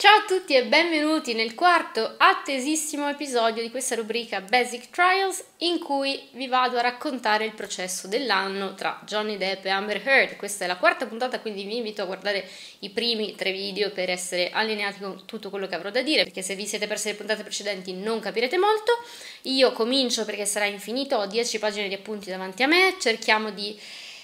Ciao a tutti e benvenuti nel quarto attesissimo episodio di questa rubrica Basic Trials in cui vi vado a raccontare il processo dell'anno tra Johnny Depp e Amber Heard. Questa è la quarta puntata, quindi vi invito a guardare i primi tre video per essere allineati con tutto quello che avrò da dire, perché se vi siete persi le puntate precedenti non capirete molto. Io comincio perché sarà infinito, ho 10 pagine di appunti davanti a me, cerchiamo di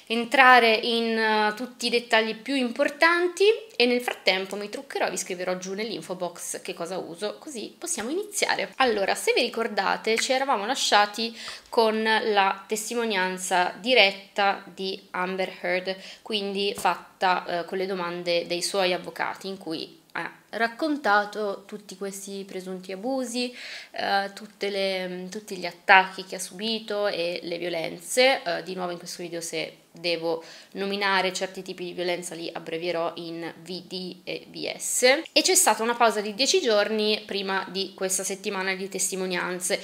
entrare in uh, tutti i dettagli più importanti e nel frattempo mi truccherò e vi scriverò giù nell'info box che cosa uso così possiamo iniziare. Allora se vi ricordate ci eravamo lasciati con la testimonianza diretta di Amber Heard quindi fatta uh, con le domande dei suoi avvocati in cui ha raccontato tutti questi presunti abusi, eh, le, mm, tutti gli attacchi che ha subito e le violenze. Eh, di nuovo in questo video se devo nominare certi tipi di violenza li abbrevierò in VD e VS e c'è stata una pausa di 10 giorni prima di questa settimana di testimonianze.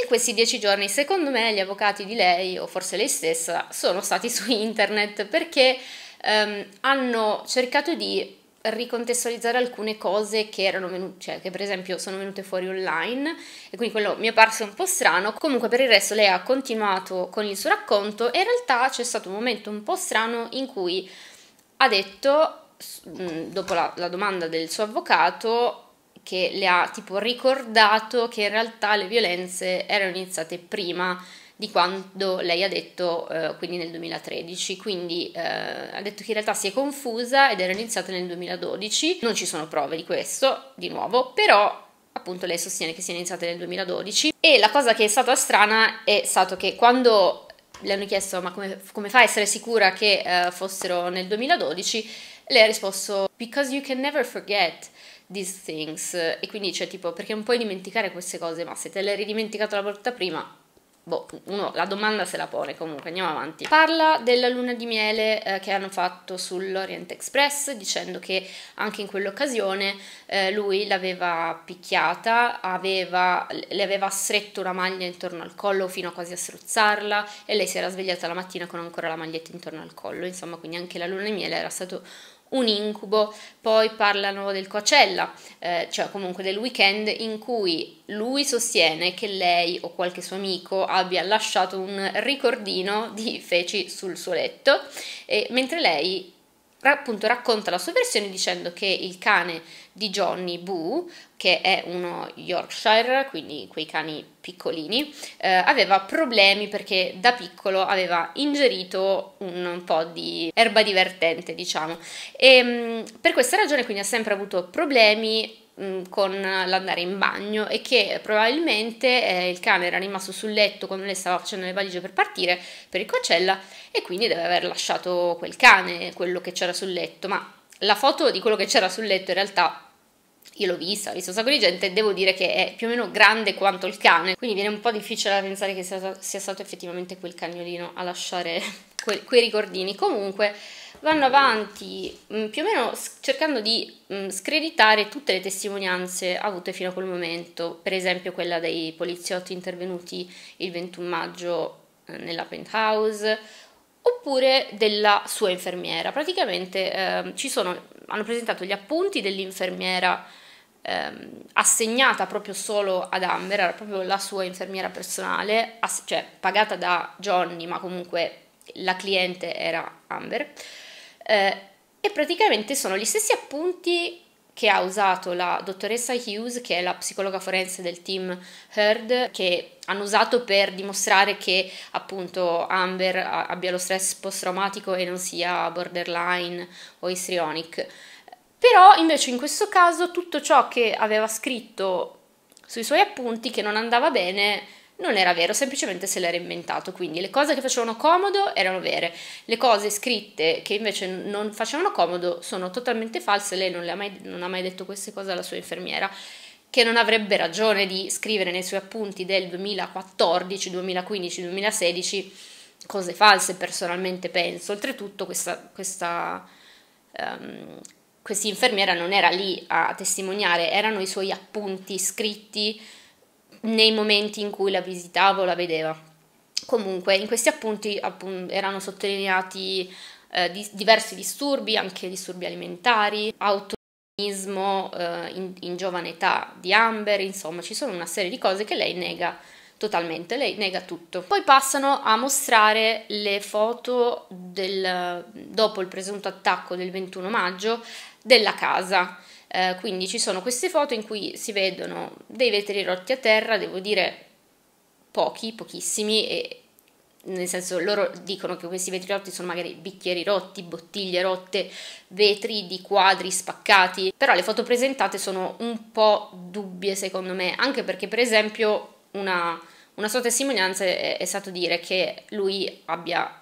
In questi 10 giorni secondo me gli avvocati di lei o forse lei stessa sono stati su internet perché ehm, hanno cercato di ricontestualizzare alcune cose che erano venute, cioè che per esempio sono venute fuori online e quindi quello mi è parso un po' strano. Comunque per il resto lei ha continuato con il suo racconto e in realtà c'è stato un momento un po' strano in cui ha detto, dopo la, la domanda del suo avvocato, che le ha tipo ricordato che in realtà le violenze erano iniziate prima di quando lei ha detto, eh, quindi nel 2013, quindi eh, ha detto che in realtà si è confusa ed era iniziata nel 2012, non ci sono prove di questo, di nuovo, però appunto lei sostiene che sia iniziata nel 2012 e la cosa che è stata strana è stato che quando le hanno chiesto ma come, come fa a essere sicura che eh, fossero nel 2012, lei ha risposto because you can never forget these things e quindi c'è cioè, tipo perché non puoi dimenticare queste cose ma se te le eri dimenticato la volta prima boh, uno la domanda se la pone comunque, andiamo avanti. Parla della luna di miele eh, che hanno fatto sull'Orient Express dicendo che anche in quell'occasione eh, lui l'aveva picchiata, aveva, le aveva stretto una maglia intorno al collo fino a quasi a strozzarla e lei si era svegliata la mattina con ancora la maglietta intorno al collo, insomma quindi anche la luna di miele era stato un incubo, poi parlano del Coachella, eh, cioè comunque del weekend in cui lui sostiene che lei o qualche suo amico abbia lasciato un ricordino di feci sul suo letto, e, mentre lei appunto racconta la sua versione dicendo che il cane di Johnny Boo, che è uno Yorkshire, quindi quei cani piccolini, eh, aveva problemi perché da piccolo aveva ingerito un, po' di erba divertente, diciamo. E ehm, mh, per questa ragione quindi ha sempre avuto problemi Mm, con l'andare in bagno e che probabilmente eh, il cane era rimasto sul letto quando lei stava facendo le valigie per partire per il coccella e quindi deve aver lasciato quel cane, quello che c'era sul letto, ma la foto di quello che c'era sul letto in realtà io l'ho vista, ho visto un sacco di gente, devo dire che è più o meno grande quanto il cane, quindi viene un po' difficile da pensare che sia, sia stato effettivamente quel cagnolino a lasciare que, quei ricordini. Comunque vanno avanti mh, mm, più o meno cercando di mh, mm, screditare tutte le testimonianze avute fino a quel momento, per esempio quella dei poliziotti intervenuti il 21 maggio eh, nella penthouse oppure della sua infermiera. Praticamente ehm, ci sono, hanno presentato gli appunti dell'infermiera Ehm, assegnata proprio solo ad Amber, era proprio la sua infermiera personale, ass- cioè pagata da Johnny, ma comunque la cliente era Amber, eh, e praticamente sono gli stessi appunti che ha usato la dottoressa Hughes, che è la psicologa forense del team Heard, che hanno usato per dimostrare che appunto Amber abbia lo stress post-traumatico e non sia borderline o histrionic. Però invece in questo caso tutto ciò che aveva scritto sui suoi appunti che non andava bene non era vero, semplicemente se l'era inventato, quindi le cose che facevano comodo erano vere, le cose scritte che invece non facevano comodo sono totalmente false, lei non, le ha, mai, non ha mai detto queste cose alla sua infermiera che non avrebbe ragione di scrivere nei suoi appunti del 2014, 2015, 2016 cose false personalmente penso. Oltretutto questa, questa um, ehm, infermiera non era lì a testimoniare, erano i suoi appunti scritti nei momenti in cui la visitava o la vedeva. Comunque, in questi appunti appunto, erano sottolineati eh, di, diversi disturbi, anche disturbi alimentari, autonomismo eh, in, in giovane età di Amber, insomma, ci sono una serie di cose che lei nega totalmente, lei nega tutto. Poi passano a mostrare le foto del, dopo il presunto attacco del 21 maggio della casa. Eh, quindi ci sono queste foto in cui si vedono dei vetri rotti a terra, devo dire pochi, pochissimi, e nel senso loro dicono che questi vetri rotti sono magari bicchieri rotti, bottiglie rotte, vetri di quadri spaccati, però le foto presentate sono un po' dubbie secondo me, anche perché per esempio una, una sua testimonianza è, è stato dire che lui abbia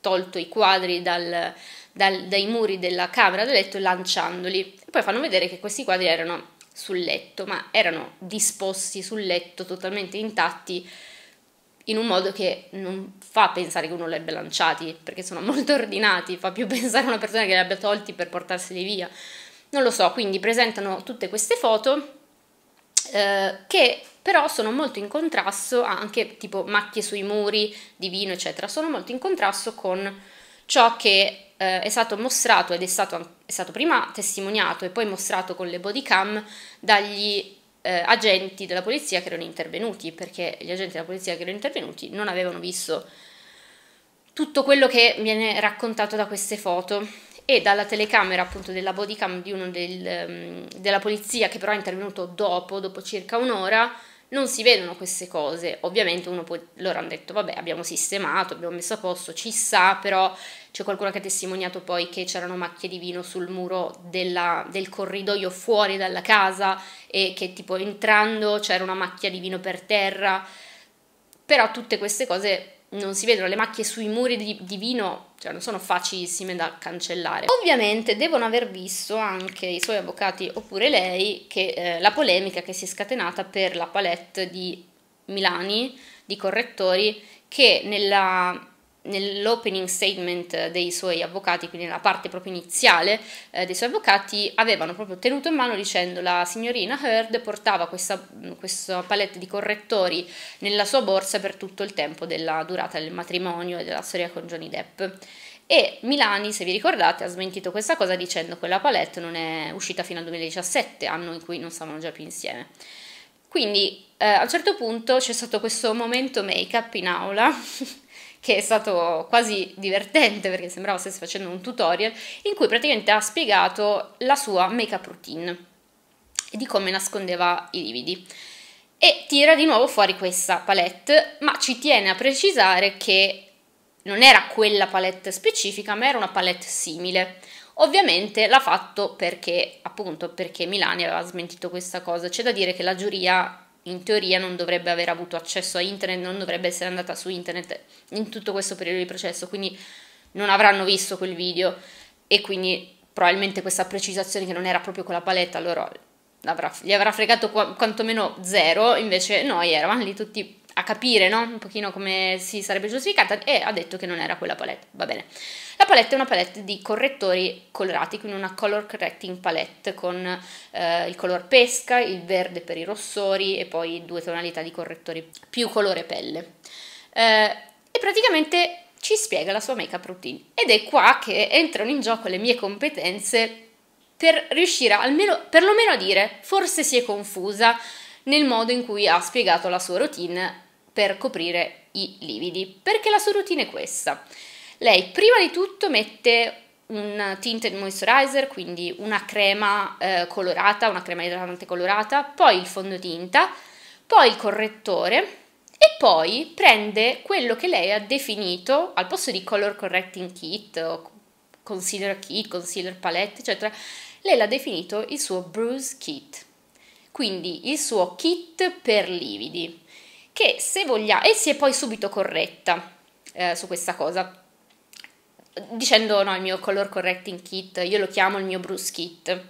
tolto i quadri dal, dal, dai muri della camera da letto lanciandoli. E poi fanno vedere che questi quadri erano sul letto, ma erano disposti sul letto totalmente intatti in un modo che non fa pensare che uno li abbia lanciati, perché sono molto ordinati, fa più pensare a una persona che li abbia tolti per portarseli via. Non lo so, quindi presentano tutte queste foto eh, che però sono molto in contrasto, anche tipo macchie sui muri di vino, eccetera, sono molto in contrasto con ciò che eh, è stato mostrato ed è stato, è stato, prima testimoniato e poi mostrato con le body cam dagli eh, agenti della polizia che erano intervenuti, perché gli agenti della polizia che erano intervenuti non avevano visto tutto quello che viene raccontato da queste foto e dalla telecamera appunto della bodycam di uno del, mm, della polizia che però è intervenuto dopo, dopo circa un'ora, non si vedono queste cose. Ovviamente uno può, loro hanno detto vabbè abbiamo sistemato, abbiamo messo a posto, ci sa, però c'è qualcuno che ha testimoniato poi che c'erano macchie di vino sul muro della, del corridoio fuori dalla casa e che tipo entrando c'era una macchia di vino per terra. Però tutte queste cose non si vedono le macchie sui muri di, di, vino, cioè non sono facilissime da cancellare. Ovviamente devono aver visto anche i suoi avvocati oppure lei che eh, la polemica che si è scatenata per la palette di Milani di correttori che nella nell'opening statement eh, dei suoi avvocati, quindi nella parte proprio iniziale eh, dei suoi avvocati, avevano proprio tenuto in mano dicendo la signorina Heard portava questa, questa palette di correttori nella sua borsa per tutto il tempo della durata del matrimonio e della storia con Johnny Depp. E Milani, se vi ricordate, ha smentito questa cosa dicendo che quella palette non è uscita fino al 2017, anno in cui non stavano già più insieme. Quindi eh, a un certo punto c'è stato questo momento make-up in aula che è stato quasi divertente perché sembrava stesse facendo un tutorial in cui praticamente ha spiegato la sua make-up routine e di come nascondeva i lividi. E tira di nuovo fuori questa palette, ma ci tiene a precisare che non era quella palette specifica, ma era una palette simile. Ovviamente l'ha fatto perché, appunto, perché Milani aveva smentito questa cosa. C'è da dire che la giuria in teoria non dovrebbe aver avuto accesso a internet, non dovrebbe essere andata su internet in tutto questo periodo di processo, quindi non avranno visto quel video e quindi probabilmente questa precisazione che non era proprio quella la paletta, allora gli avrà fregato quantomeno zero, invece noi eravamo lì tutti a capire no? un pochino come si sarebbe giustificata e ha detto che non era quella palette, va bene. La palette è una palette di correttori colorati, quindi una color correcting palette con eh, il color pesca, il verde per i rossori e poi due tonalità di correttori più colore pelle. Eh, e praticamente ci spiega la sua make-up routine ed è qua che entrano in gioco le mie competenze per riuscire almeno, perlomeno a dire forse si è confusa nel modo in cui ha spiegato la sua routine per coprire i lividi. Perché la sua routine è questa. Lei prima di tutto mette un tinted moisturizer, quindi una crema eh, colorata, una crema idratante colorata, poi il fondotinta, poi il correttore e poi prende quello che lei ha definito al posto di color correcting kit o concealer kit, concealer palette, eccetera, lei l'ha definito il suo bruise kit. Quindi il suo kit per lividi che se vogliamo, e si è poi subito corretta eh, su questa cosa, dicendo no, il mio color correcting kit, io lo chiamo il mio Bruce kit.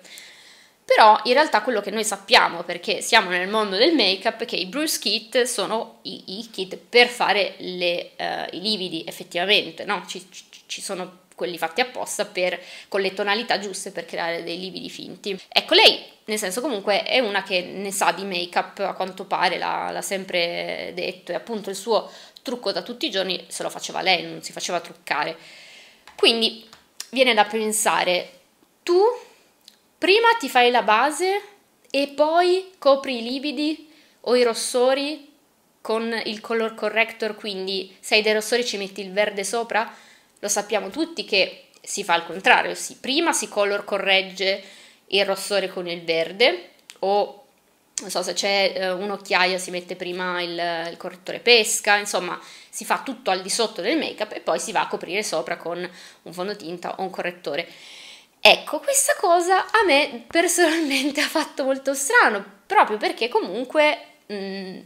Però in realtà quello che noi sappiamo, perché siamo nel mondo del make-up, è che i Bruce kit sono i, i kit per fare le, uh, i lividi, effettivamente, no? Ci, ci, ci sono quelli fatti apposta per, con le tonalità giuste per creare dei lividi finti. Ecco, lei, nel senso comunque, è una che ne sa di make-up a quanto pare, l'ha, l'ha sempre detto, e appunto il suo trucco da tutti i giorni se lo faceva lei, non si faceva truccare. Quindi viene da pensare, tu prima ti fai la base e poi copri i lividi o i rossori con il color corrector, quindi se hai dei rossori ci metti il verde sopra, lo sappiamo tutti che si fa il contrario, si, prima si color corregge il rossore con il verde o non so se c'è eh, un'occhiaia si mette prima il, il, correttore pesca, insomma si fa tutto al di sotto del make up e poi si va a coprire sopra con un fondotinta o un correttore. Ecco, questa cosa a me personalmente ha fatto molto strano, proprio perché comunque mh, mm,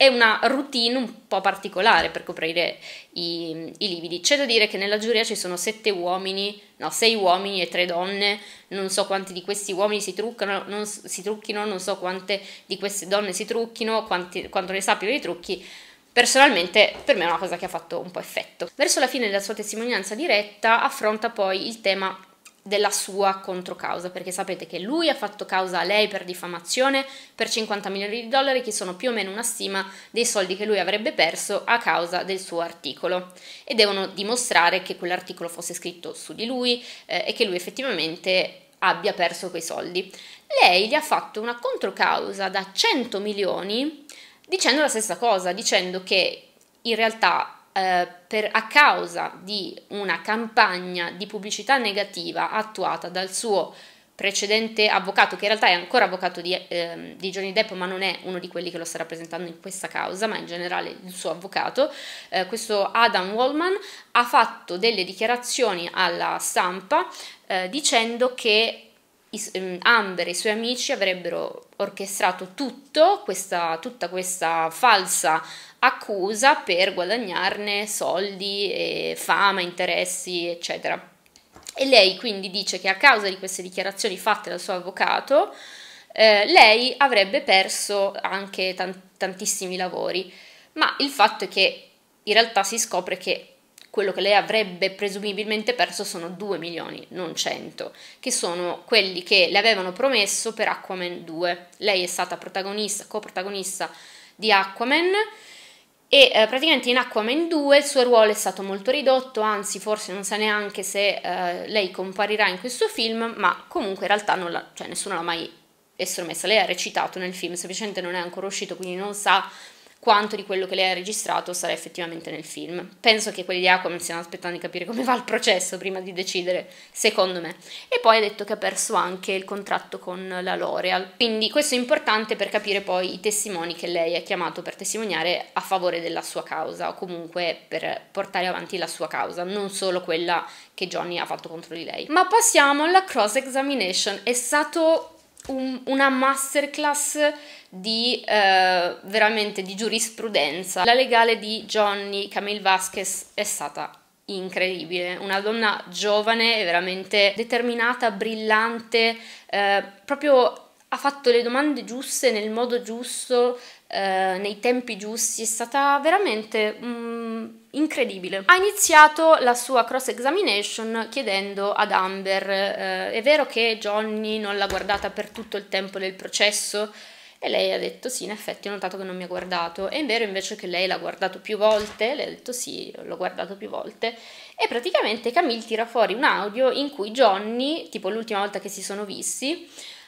è una routine un po' particolare per coprire i, i lividi. C'è da dire che nella giuria ci sono sette uomini, no, sei uomini e tre donne, non so quanti di questi uomini si truccano, non, si trucchino, non so quante di queste donne si trucchino, quanti, quanto ne sappiano i trucchi. Personalmente per me è una cosa che ha fatto un po' effetto. Verso la fine della sua testimonianza diretta affronta poi il tema della sua controcausa, perché sapete che lui ha fatto causa a lei per diffamazione per 50 milioni di dollari, che sono più o meno una stima dei soldi che lui avrebbe perso a causa del suo articolo. E devono dimostrare che quell'articolo fosse scritto su di lui eh, e che lui effettivamente abbia perso quei soldi. Lei gli ha fatto una controcausa da 100 milioni dicendo la stessa cosa, dicendo che in realtà eh, per, a causa di una campagna di pubblicità negativa attuata dal suo precedente avvocato, che in realtà è ancora avvocato di, eh, di, Johnny Depp, ma non è uno di quelli che lo sta rappresentando in questa causa, ma in generale il suo avvocato, eh, questo Adam Wallman ha fatto delle dichiarazioni alla stampa eh, dicendo che Ehm, Amber e i suoi amici avrebbero orchestrato tutto, questa, tutta questa falsa accusa per guadagnarne soldi, fama, interessi, eccetera. E lei quindi dice che a causa di queste dichiarazioni fatte dal suo avvocato, eh, lei avrebbe perso anche tant- tantissimi lavori. Ma il fatto è che in realtà si scopre che quello che lei avrebbe presumibilmente perso sono 2 milioni, non 100, che sono quelli che le avevano promesso per Aquaman 2. Lei è stata protagonista, coprotagonista di Aquaman e eh, praticamente in Aquaman 2 il suo ruolo è stato molto ridotto, anzi forse non sa neanche se eh, lei comparirà in questo film, ma comunque in realtà la, cioè, nessuno l'ha mai estromessa, lei ha recitato nel film, semplicemente non è ancora uscito, quindi non sa quanto di quello che lei ha registrato sarà effettivamente nel film. Penso che quelli di Aquaman stiano aspettando di capire come va il processo prima di decidere, secondo me. E poi ha detto che ha perso anche il contratto con la L'Oreal, quindi questo è importante per capire poi i testimoni che lei ha chiamato per testimoniare a favore della sua causa o comunque per portare avanti la sua causa, non solo quella che Johnny ha fatto contro di lei. Ma passiamo alla cross examination, è stato un, una masterclass di eh, veramente di giurisprudenza. La legale di Johnny Camille Vasquez è stata incredibile, una donna giovane veramente determinata, brillante, eh, proprio ha fatto le domande giuste nel modo giusto, eh, nei tempi giusti, è stata veramente... Mm, incredibile. Ha iniziato la sua cross examination chiedendo ad Amber, eh, è vero che Johnny non l'ha guardata per tutto il tempo del processo? E lei ha detto sì, in effetti ho notato che non mi ha guardato. È vero invece che lei l'ha guardato più volte, le ha detto sì, l'ho guardato più volte. E praticamente Camille tira fuori un audio in cui Johnny, tipo l'ultima volta che si sono visti,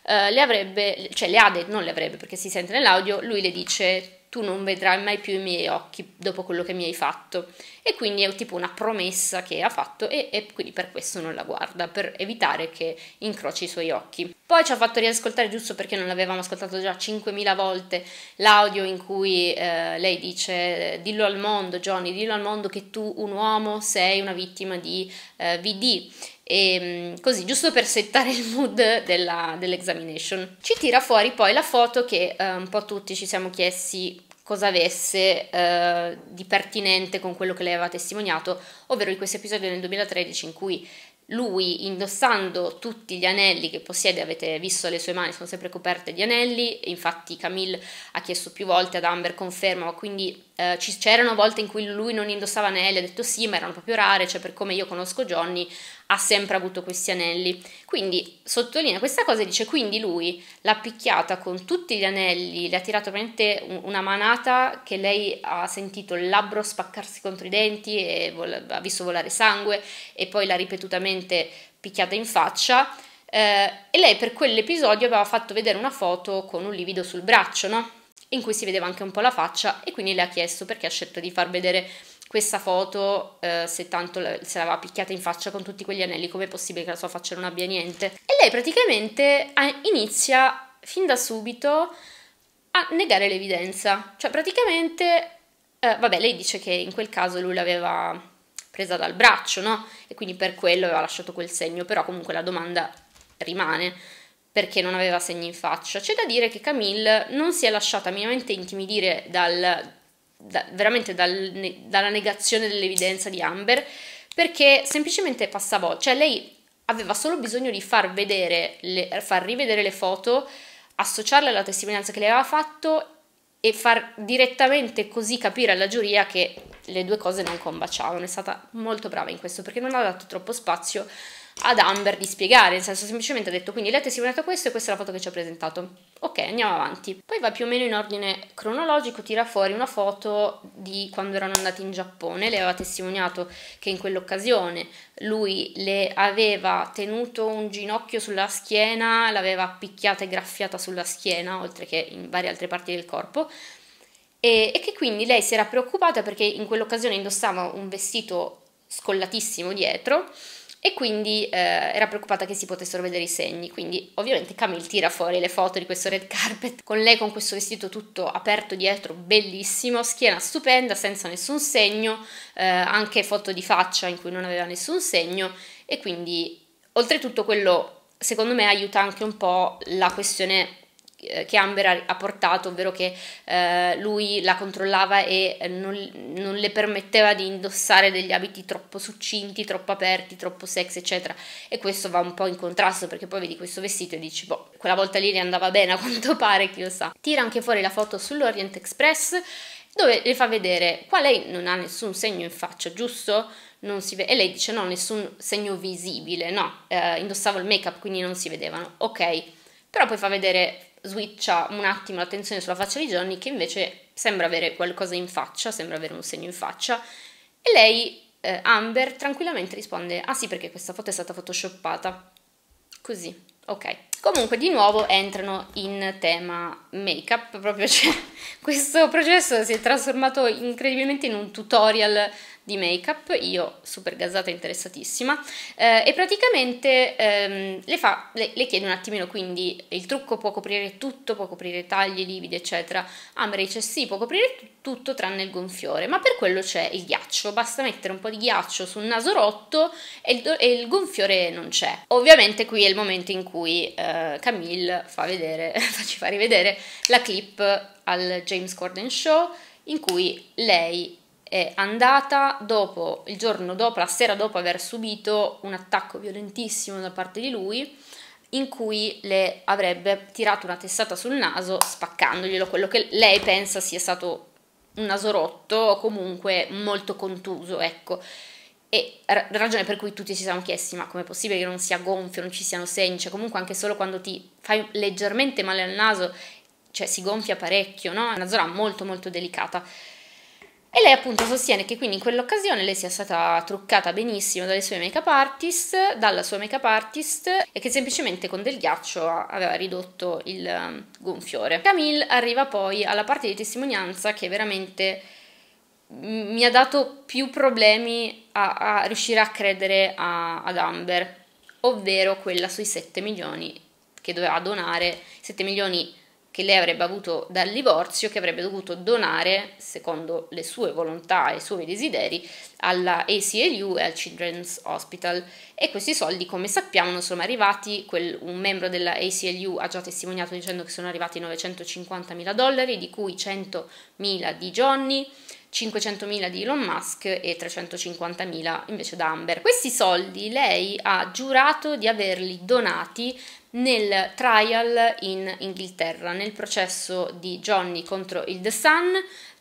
eh, le avrebbe, cioè le ha detto, non le avrebbe perché si sente nell'audio, lui le dice tu non vedrai mai più i miei occhi dopo quello che mi hai fatto e quindi è tipo una promessa che ha fatto e, e quindi per questo non la guarda, per evitare che incroci i suoi occhi. Poi ci ha fatto riascoltare, giusto perché non l'avevamo ascoltato già 5.000 volte, l'audio in cui eh, lei dice dillo al mondo Johnny, dillo al mondo che tu un uomo sei una vittima di eh, VD e ehm, così giusto per settare il mood della, dell'examination. Ci tira fuori poi la foto che eh, un po' tutti ci siamo chiesti cosa avesse eh, di pertinente con quello che lei aveva testimoniato, ovvero in questo episodio del 2013 in cui lui indossando tutti gli anelli che possiede, avete visto le sue mani sono sempre coperte di anelli, infatti Camille ha chiesto più volte ad Amber conferma, quindi eh, c'erano volte in cui lui non indossava anelli, ha detto sì, ma erano proprio rare, cioè per come io conosco Johnny ha sempre avuto questi anelli. Quindi sottolinea questa cosa e dice: Quindi lui l'ha picchiata con tutti gli anelli, le ha tirato veramente una manata che lei ha sentito il labbro spaccarsi contro i denti e vol- ha visto volare sangue, e poi l'ha ripetutamente picchiata in faccia. Eh, e lei per quell'episodio aveva fatto vedere una foto con un livido sul braccio, no? In cui si vedeva anche un po' la faccia, e quindi le ha chiesto perché ha scelto di far vedere questa foto eh, se tanto se l'aveva picchiata in faccia con tutti quegli anelli, come è possibile che la sua faccia non abbia niente? E lei praticamente inizia fin da subito a negare l'evidenza, cioè praticamente, eh, vabbè, lei dice che in quel caso lui l'aveva presa dal braccio, no? E quindi per quello aveva lasciato quel segno, però comunque la domanda rimane perché non aveva segni in faccia. C'è da dire che Camille non si è lasciata minimamente intimidire dal, da, veramente dal, ne, dalla negazione dell'evidenza di Amber, perché semplicemente passavo, cioè lei aveva solo bisogno di far vedere, le, far rivedere le foto, associarle alla testimonianza che le aveva fatto e far direttamente così capire alla giuria che le due cose non combaciavano. È stata molto brava in questo perché non ha dato troppo spazio ad Amber di spiegare, nel senso semplicemente ha detto quindi lei ha testimoniato questo e questa è la foto che ci ha presentato. Ok, andiamo avanti. Poi va più o meno in ordine cronologico, tira fuori una foto di quando erano andati in Giappone, le aveva testimoniato che in quell'occasione lui le aveva tenuto un ginocchio sulla schiena, l'aveva picchiata e graffiata sulla schiena, oltre che in varie altre parti del corpo. E, che quindi lei si era preoccupata perché in quell'occasione indossava un vestito scollatissimo dietro e quindi eh, era preoccupata che si potessero vedere i segni. Quindi ovviamente Camille tira fuori le foto di questo red carpet con lei con questo vestito tutto aperto dietro, bellissimo, schiena stupenda, senza nessun segno, eh, anche foto di faccia in cui non aveva nessun segno e quindi oltretutto quello secondo me aiuta anche un po' la questione eh, che Amber ha portato, ovvero che eh, lui la controllava e non, non, le permetteva di indossare degli abiti troppo succinti, troppo aperti, troppo sexy, eccetera. E questo va un po' in contrasto perché poi vedi questo vestito e dici, boh, quella volta lì ne andava bene a quanto pare, chi lo sa. Tira anche fuori la foto sull'Orient Express dove le fa vedere qua lei non ha nessun segno in faccia, giusto? e lei dice no, nessun segno visibile, no, eh, indossavo il make-up quindi non si vedevano, ok. Però poi fa vedere switcha un attimo l'attenzione sulla faccia di Johnny che invece sembra avere qualcosa in faccia, sembra avere un segno in faccia e lei, eh, Amber, tranquillamente risponde ah sì perché questa foto è stata photoshoppata, così, ok. Comunque di nuovo entrano in tema make up, proprio cioè, questo processo si è trasformato incredibilmente in un tutorial di make-up, io super gazzata e interessatissima, eh, e praticamente ehm, le, fa, le, le, chiede un attimino quindi il trucco può coprire tutto, può coprire tagli, lividi eccetera, Amber ah, dice sì, può coprire t- tutto tranne il gonfiore, ma per quello c'è il ghiaccio, basta mettere un po' di ghiaccio sul naso rotto e il, e il gonfiore non c'è. Ovviamente qui è il momento in cui eh, Camille fa vedere, ci fa rivedere la clip al James Corden Show in cui lei è andata dopo, il giorno dopo, la sera dopo aver subito un attacco violentissimo da parte di lui in cui le avrebbe tirato una testata sul naso spaccandoglielo, quello che lei pensa sia stato un naso rotto o comunque molto contuso, ecco. E ragione per cui tutti ci siamo chiesti, ma com'è possibile che non sia gonfio, non ci siano segni, cioè comunque anche solo quando ti fai leggermente male al naso, cioè si gonfia parecchio, no? È una zona molto molto delicata. E lei appunto sostiene che quindi in quell'occasione lei sia stata truccata benissimo dalle sue make-up artist, dalla sua make-up artist e che semplicemente con del ghiaccio aveva ridotto il um, gonfiore. Camille arriva poi alla parte di testimonianza che veramente mi ha dato più problemi a, a riuscire a credere a, ad Amber, ovvero quella sui 7 milioni che doveva donare, 7 milioni che lei avrebbe avuto dal divorzio che avrebbe dovuto donare, secondo le sue volontà e i suoi desideri, alla ACLU e al Children's Hospital. E questi soldi, come sappiamo, non sono arrivati. Quel, un membro della ACLU ha già testimoniato dicendo che sono arrivati 950 mila dollari, di cui 100 mila di Johnny. 500.000 di Elon Musk e 350.000 invece da Amber. Questi soldi lei ha giurato di averli donati nel trial in Inghilterra, nel processo di Johnny contro il The Sun,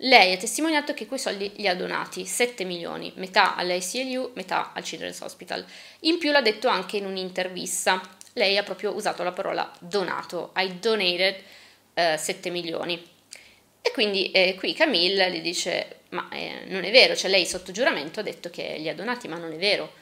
lei ha testimoniato che quei soldi li ha donati, 7 milioni, metà all'ICLU, metà al Children's Hospital. In più l'ha detto anche in un'intervista, lei ha proprio usato la parola donato, I donated eh, 7 milioni. E quindi eh, qui Camille le dice, ma eh, non è vero, cioè lei sotto giuramento ha detto che li ha donati, ma non è vero.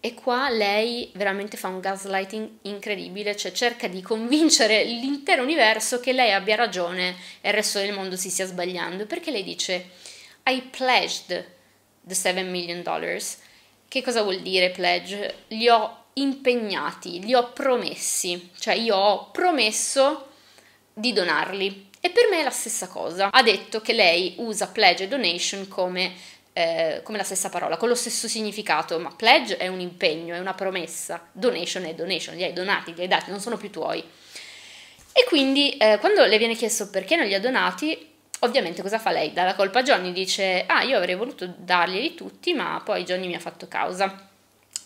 E qua lei veramente fa un gaslighting incredibile, cioè cerca di convincere l'intero universo che lei abbia ragione e il resto del mondo si stia sbagliando, perché lei dice I pledged the 7 million dollars. Che cosa vuol dire pledge? Li ho impegnati, li ho promessi, cioè io ho promesso di donarli. E per me è la stessa cosa. Ha detto che lei usa pledge e donation come eh, come la stessa parola, con lo stesso significato, ma pledge è un impegno, è una promessa, donation è donation, li hai donati, li hai dati, non sono più tuoi. E quindi eh, quando le viene chiesto perché non li ha donati, ovviamente cosa fa lei? Dà la colpa a Johnny, dice ah io avrei voluto darglieli tutti, ma poi Johnny mi ha fatto causa.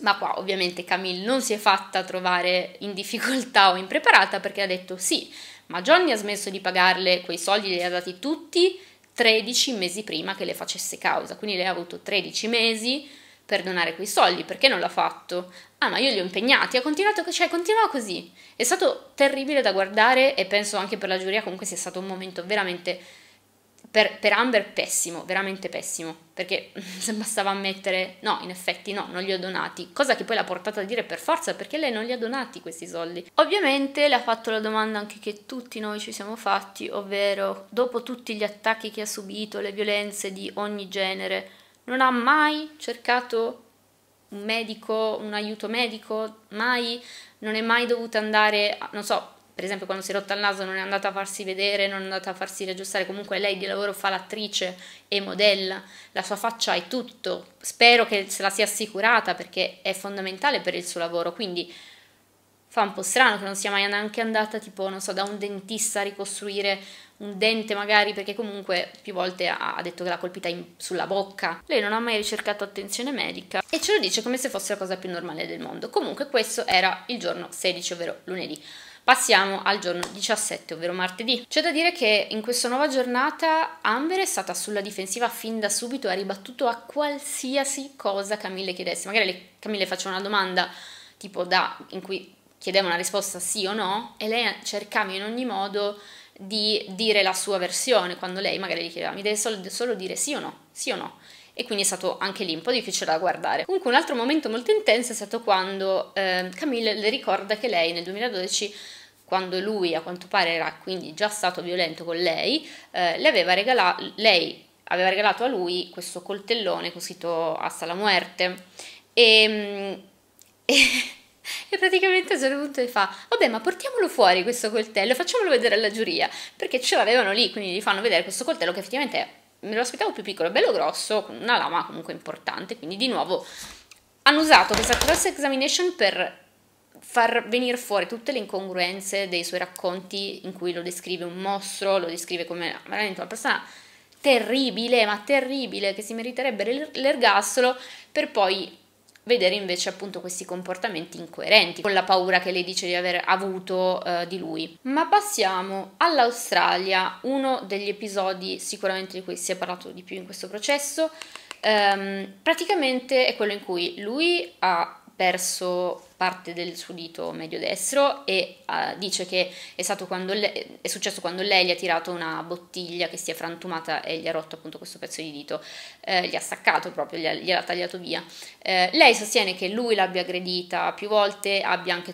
Ma qua ovviamente Camille non si è fatta trovare in difficoltà o impreparata perché ha detto sì, ma Johnny ha smesso di pagarle quei soldi, li ha dati tutti 13 mesi prima che le facesse causa, quindi lei ha avuto 13 mesi per donare quei soldi, perché non l'ha fatto? Ah, ma io li ho impegnati, ha continuato, cioè continuava così. È stato terribile da guardare e penso anche per la giuria comunque sia stato un momento veramente per, per, Amber pessimo, veramente pessimo, perché se bastava ammettere no, in effetti no, non li ho donati, cosa che poi l'ha portata a dire per forza perché lei non li ha donati questi soldi. Ovviamente le ha fatto la domanda anche che tutti noi ci siamo fatti, ovvero dopo tutti gli attacchi che ha subito, le violenze di ogni genere, non ha mai cercato un medico, un aiuto medico, mai, non è mai dovuta andare, non so, per esempio quando si è rotta il naso non è andata a farsi vedere, non è andata a farsi riaggiustare, comunque lei di lavoro fa l'attrice e modella, la sua faccia è tutto, spero che se la sia assicurata perché è fondamentale per il suo lavoro, quindi fa un po' strano che non sia mai neanche andata tipo, non so, da un dentista a ricostruire un dente magari perché comunque più volte ha detto che l'ha colpita in, sulla bocca. Lei non ha mai ricercato attenzione medica e ce lo dice come se fosse la cosa più normale del mondo. Comunque questo era il giorno 16, ovvero lunedì. Passiamo al giorno 17, ovvero martedì. C'è da dire che in questa nuova giornata Amber è stata sulla difensiva fin da subito e ha ribattuto a qualsiasi cosa Camille chiedesse. Magari le, Camille faceva una domanda tipo da in cui chiedeva una risposta sì o no e lei cercava in ogni modo di dire la sua versione quando lei magari gli chiedeva mi deve solo, solo dire sì o no, sì o no e quindi è stato anche lì un po' difficile da guardare. Comunque un altro momento molto intenso è stato quando eh, Camille le ricorda che lei nel 2012 quando lui a quanto pare era quindi già stato violento con lei, eh, le aveva regalato, lei aveva regalato a lui questo coltellone cosito scritto hasta la muerte e, ehm, e, e praticamente a un certo punto gli fa vabbè ma portiamolo fuori questo coltello facciamolo vedere alla giuria perché ce l'avevano lì quindi gli fanno vedere questo coltello che effettivamente me lo aspettavo più piccolo bello grosso con una lama comunque importante quindi di nuovo hanno usato questa cross examination per far venire fuori tutte le incongruenze dei suoi racconti in cui lo descrive un mostro, lo descrive come veramente una persona terribile, ma terribile, che si meriterebbe l'ergastolo, per poi vedere invece appunto questi comportamenti incoerenti, con la paura che lei dice di aver avuto eh, di lui. Ma passiamo all'Australia, uno degli episodi sicuramente di cui si è parlato di più in questo processo, ehm, praticamente è quello in cui lui ha perso parte del suo dito medio destro e uh, dice che è, le- è, successo quando lei gli ha tirato una bottiglia che si è frantumata e gli ha rotto appunto questo pezzo di dito, eh, gli ha staccato proprio, gliel'ha tagliato via. Eh, lei sostiene che lui l'abbia aggredita più volte, abbia anche,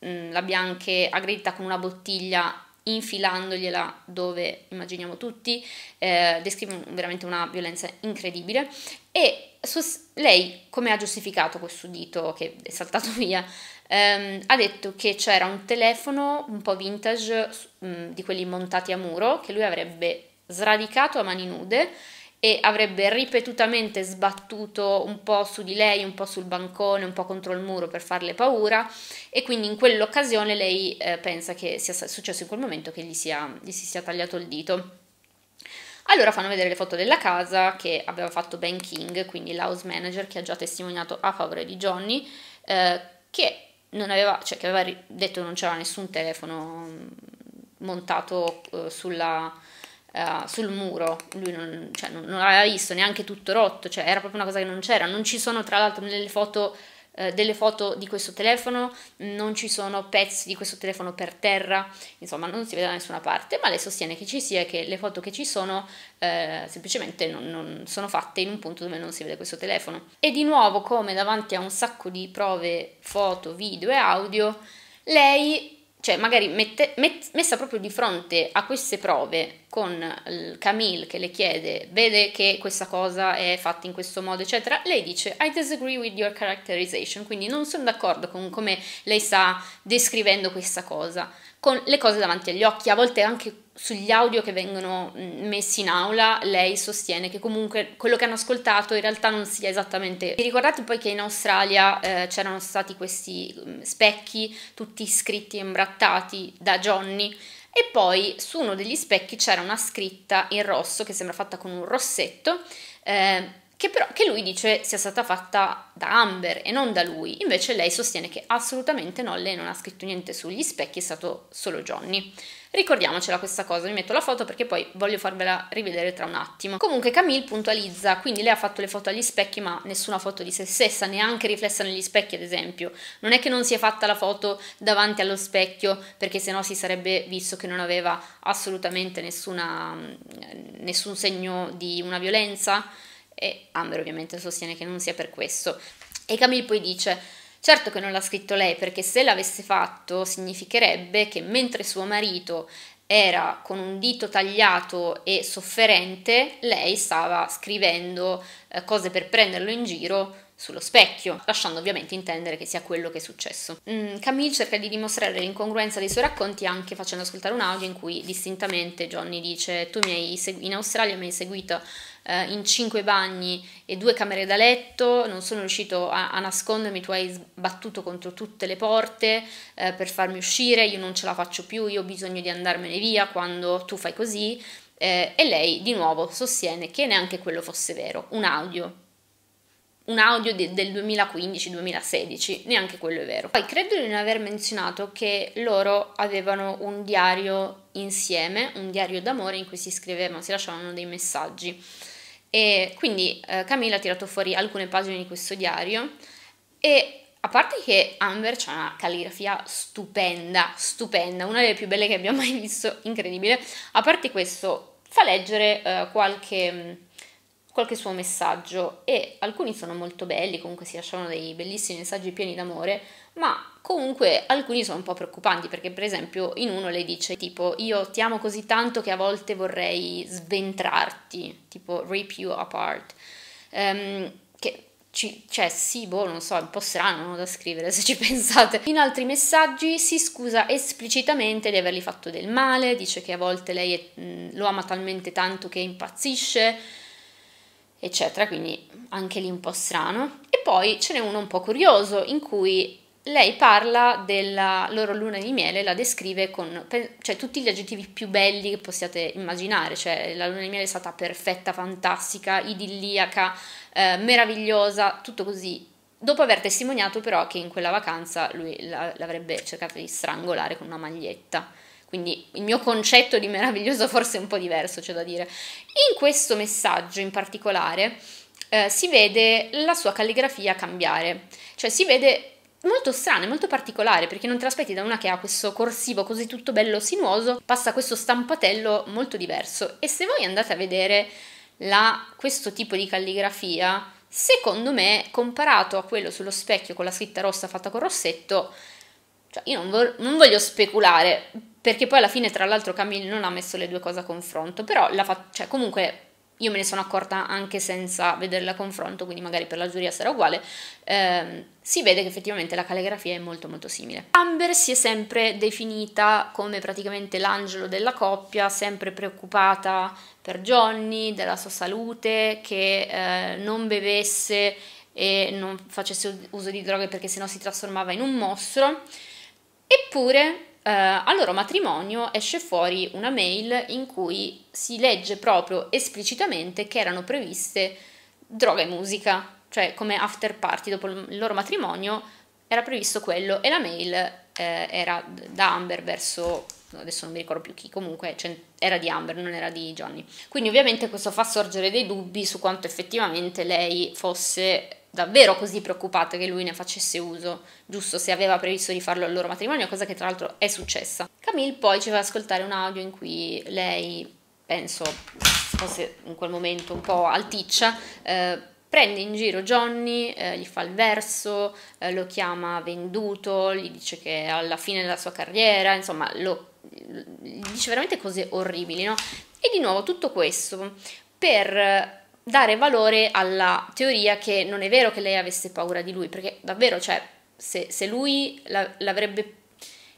mh, mm, l'abbia anche aggredita con una bottiglia infilandogliela dove immaginiamo tutti, eh, descrive veramente una violenza incredibile e sos- lei come ha giustificato questo dito che è saltato via? Um, ha detto che c'era un telefono un po' vintage um, di quelli montati a muro che lui avrebbe sradicato a mani nude e avrebbe ripetutamente sbattuto un po' su di lei, un po' sul bancone, un po' contro il muro per farle paura e quindi in quell'occasione lei eh, pensa che sia successo in quel momento che gli, sia, gli si sia tagliato il dito. Allora fanno vedere le foto della casa che aveva fatto Ben King, quindi l'house manager che ha già testimoniato a favore di Johnny, eh, che, aveva, cioè, che aveva detto che non c'era nessun telefono mm, montato eh, sulla, eh, sul muro, lui non, cioè, non, non l'aveva visto neanche tutto rotto, cioè era proprio una cosa che non c'era, non ci sono tra l'altro nelle foto eh, delle foto di questo telefono, non ci sono pezzi di questo telefono per terra, insomma non si vede da nessuna parte, ma lei sostiene che ci sia e che le foto che ci sono eh, semplicemente non, non, sono fatte in un punto dove non si vede questo telefono. E di nuovo come davanti a un sacco di prove, foto, video e audio, lei cioè magari mette, met, messa proprio di fronte a queste prove con Camille che le chiede, vede che questa cosa è fatta in questo modo, eccetera, lei dice I disagree with your characterization, quindi non sono d'accordo con come lei sta descrivendo questa cosa con le cose davanti agli occhi, a volte anche sugli audio che vengono messi in aula, lei sostiene che comunque quello che hanno ascoltato in realtà non sia esattamente. Vi ricordate poi che in Australia eh, c'erano stati questi specchi tutti scritti e imbrattati da Johnny e poi su uno degli specchi c'era una scritta in rosso che sembra fatta con un rossetto eh, che però che lui dice sia stata fatta da Amber e non da lui, invece lei sostiene che assolutamente no, lei non ha scritto niente sugli specchi, è stato solo Johnny. Ricordiamocela questa cosa, vi metto la foto perché poi voglio farvela rivedere tra un attimo. Comunque Camille puntualizza, quindi lei ha fatto le foto agli specchi ma nessuna foto di se stessa, neanche riflessa negli specchi ad esempio. Non è che non si è fatta la foto davanti allo specchio perché sennò si sarebbe visto che non aveva assolutamente nessuna, mm, nessun segno di una violenza e Amber ovviamente sostiene che non sia per questo. E Camille poi dice, certo che non l'ha scritto lei perché se l'avesse fatto significherebbe che mentre suo marito era con un dito tagliato e sofferente, lei stava scrivendo eh, cose per prenderlo in giro sullo specchio, lasciando ovviamente intendere che sia quello che è successo. Mm, Camille cerca di dimostrare l'incongruenza dei suoi racconti anche facendo ascoltare un audio in cui distintamente Johnny dice tu mi hai segu- in Australia mi hai seguito eh, in cinque bagni e due camere da letto, non sono riuscito a, a nascondermi, tu hai sbattuto contro tutte le porte eh, per farmi uscire, io non ce la faccio più, io ho bisogno di andarmene via quando tu fai così. Eh, e lei di nuovo sostiene che neanche quello fosse vero, un audio un audio de- del 2015-2016, neanche quello è vero. Poi credo di non aver menzionato che loro avevano un diario insieme, un diario d'amore in cui si scrivevano, si lasciavano dei messaggi. E quindi eh, Camilla ha tirato fuori alcune pagine di questo diario e a parte che Amber c'ha una calligrafia stupenda, stupenda, una delle più belle che abbia mai visto, incredibile, a parte questo fa leggere eh, qualche mm, qualche suo messaggio e alcuni sono molto belli, comunque si lasciavano dei bellissimi messaggi pieni d'amore, ma comunque alcuni sono un po' preoccupanti perché per esempio in uno lei dice tipo io ti amo così tanto che a volte vorrei sventrarti, tipo rip you apart. Um, che cioè sì, boh, non so, è un po' strano da scrivere se ci pensate. In altri messaggi si scusa esplicitamente di avergli fatto del male, dice che a volte lei è, mm, lo ama talmente tanto che impazzisce, eccetera, quindi anche lì un po' strano. E poi ce n'è uno un po' curioso in cui lei parla della loro luna di miele, la descrive con cioè, tutti gli aggettivi più belli che possiate immaginare, cioè la luna di miele è stata perfetta, fantastica, idilliaca, eh, meravigliosa, tutto così. Dopo aver testimoniato però che in quella vacanza lui la, l'avrebbe cercato di strangolare con una maglietta. Quindi il mio concetto di meraviglioso forse è un po' diverso, c'è da dire. In questo messaggio in particolare eh, si vede la sua calligrafia cambiare, cioè si vede molto strano e molto particolare perché non te l'aspetti da una che ha questo corsivo così tutto bello sinuoso, passa questo stampatello molto diverso. E se voi andate a vedere la, questo tipo di calligrafia, secondo me, comparato a quello sullo specchio con la scritta rossa fatta con rossetto, cioè io non, vo- non voglio speculare perché poi alla fine, tra l'altro, Camille non ha messo le due cose a confronto, però la fa- cioè, comunque io me ne sono accorta anche senza vederla a confronto, quindi magari per la giuria sarà uguale, ehm, si vede che effettivamente la calligrafia è molto molto simile. Amber si è sempre definita come praticamente l'angelo della coppia, sempre preoccupata per Johnny, della sua salute, che eh, non bevesse e non facesse uso di droghe perché sennò si trasformava in un mostro. Eppure eh, al loro matrimonio esce fuori una mail in cui si legge proprio esplicitamente che erano previste droga e musica, cioè come after party dopo il loro matrimonio era previsto quello e la mail eh, era da Amber verso adesso non mi ricordo più chi, comunque cioè, era di Amber, non era di Johnny. Quindi ovviamente questo fa sorgere dei dubbi su quanto effettivamente lei fosse davvero così preoccupate che lui ne facesse uso, giusto se aveva previsto di farlo al loro matrimonio, cosa che tra l'altro è successa. Camille poi ci fa ascoltare un audio in cui lei, penso fosse in quel momento un po' alticcia, eh, prende in giro Johnny, eh, gli fa il verso, eh, lo chiama venduto, gli dice che è alla fine della sua carriera, insomma, lo, gli dice veramente cose orribili, no? E di nuovo tutto questo per dare valore alla teoria che non è vero che lei avesse paura di lui, perché davvero, cioè, se, se lui l'avrebbe,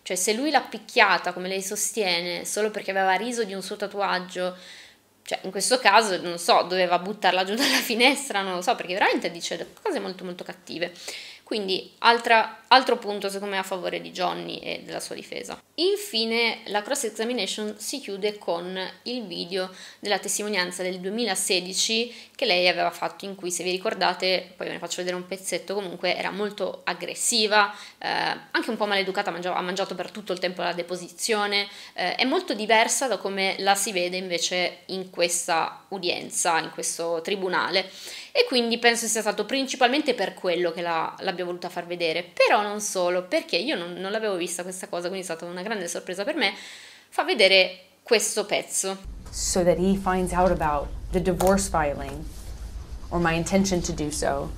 cioè, se lui l'ha picchiata, come lei sostiene, solo perché aveva riso di un suo tatuaggio, cioè, in questo caso, non so, doveva buttarla giù dalla finestra, non lo so, perché veramente dice cose molto molto cattive. Quindi altra, altro punto secondo me a favore di Johnny e della sua difesa. Infine la cross examination si chiude con il video della testimonianza del 2016 che lei aveva fatto in cui se vi ricordate, poi ve ne faccio vedere un pezzetto, comunque era molto aggressiva, eh, anche un po' maleducata, mangiava, ha mangiato per tutto il tempo la deposizione, eh, è molto diversa da come la si vede invece in questa udienza, in questo tribunale e quindi penso sia stato principalmente per quello che la, l'abbia voluta far vedere, però non solo, perché io non, non l'avevo vista questa cosa, quindi è stata una grande sorpresa per me, fa vedere questo pezzo. So that he finds out about the divorce filing or my intention to do so